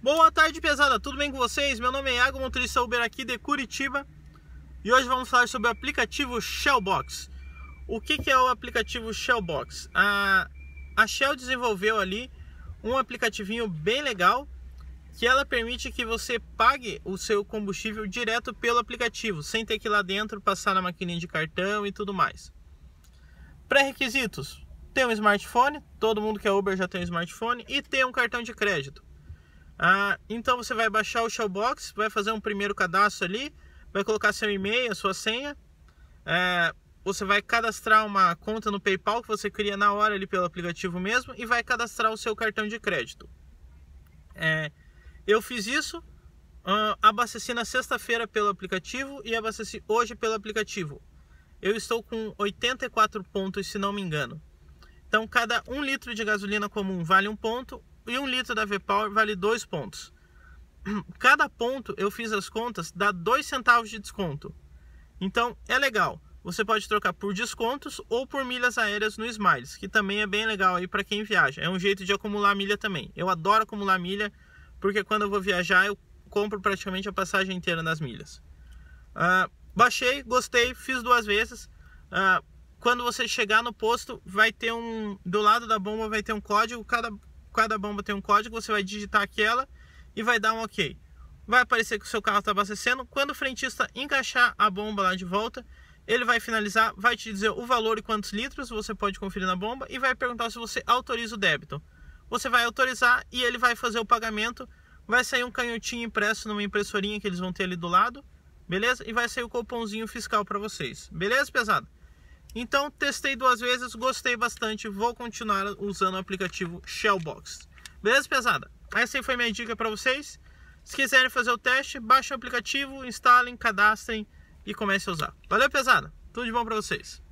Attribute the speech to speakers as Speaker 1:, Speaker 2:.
Speaker 1: Boa tarde, pesada. Tudo bem com vocês? Meu nome é Iago, motorista Uber aqui de Curitiba. E hoje vamos falar sobre o aplicativo Shellbox. O que, que é o aplicativo Shellbox? A, a Shell desenvolveu ali um aplicativinho bem legal que ela permite que você pague o seu combustível direto pelo aplicativo, sem ter que ir lá dentro passar na maquininha de cartão e tudo mais. Pré-requisitos: tem um smartphone, todo mundo que é Uber já tem um smartphone, e tem um cartão de crédito. Ah, então você vai baixar o Shellbox, vai fazer um primeiro cadastro ali, vai colocar seu e-mail, sua senha, é, você vai cadastrar uma conta no PayPal que você cria na hora ali pelo aplicativo mesmo e vai cadastrar o seu cartão de crédito. É, eu fiz isso, ah, abasteci na sexta-feira pelo aplicativo e abasteci hoje pelo aplicativo. Eu estou com 84 pontos, se não me engano. Então, cada um litro de gasolina comum vale um ponto, e um litro da V-Power vale dois pontos. Cada ponto, eu fiz as contas, dá dois centavos de desconto. Então, é legal. Você pode trocar por descontos ou por milhas aéreas no Smiles, que também é bem legal aí para quem viaja. É um jeito de acumular milha também. Eu adoro acumular milha, porque quando eu vou viajar, eu compro praticamente a passagem inteira nas milhas. Uh, baixei, gostei, fiz duas vezes. Uh, quando você chegar no posto, vai ter um do lado da bomba vai ter um código. Cada cada bomba tem um código, você vai digitar aquela e vai dar um OK. Vai aparecer que o seu carro está abastecendo. Quando o frentista encaixar a bomba lá de volta, ele vai finalizar, vai te dizer o valor e quantos litros você pode conferir na bomba e vai perguntar se você autoriza o débito. Você vai autorizar e ele vai fazer o pagamento. Vai sair um canhotinho impresso numa impressorinha que eles vão ter ali do lado, beleza? E vai sair o cupomzinho fiscal para vocês, beleza, pesado? Então testei duas vezes, gostei bastante, vou continuar usando o aplicativo Shellbox. Beleza, pesada? Essa aí foi minha dica para vocês. Se quiserem fazer o teste, baixem o aplicativo, instalem, cadastrem e comecem a usar. Valeu, pesada? Tudo de bom para vocês.